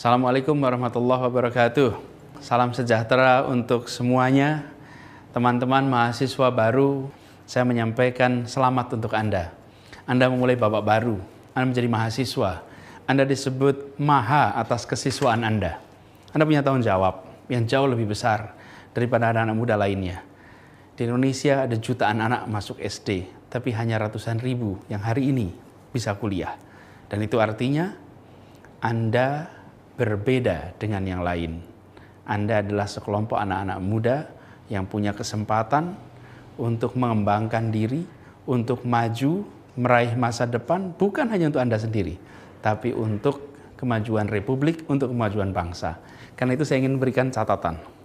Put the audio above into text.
Assalamualaikum warahmatullahi wabarakatuh. Salam sejahtera untuk semuanya. Teman-teman mahasiswa baru, saya menyampaikan selamat untuk Anda. Anda memulai babak baru, Anda menjadi mahasiswa. Anda disebut maha atas kesiswaan Anda. Anda punya tanggung jawab yang jauh lebih besar daripada anak-anak muda lainnya. Di Indonesia ada jutaan anak masuk SD, tapi hanya ratusan ribu yang hari ini bisa kuliah. Dan itu artinya Anda berbeda dengan yang lain. Anda adalah sekelompok anak-anak muda yang punya kesempatan untuk mengembangkan diri, untuk maju, meraih masa depan, bukan hanya untuk Anda sendiri, tapi untuk kemajuan republik, untuk kemajuan bangsa. Karena itu saya ingin memberikan catatan.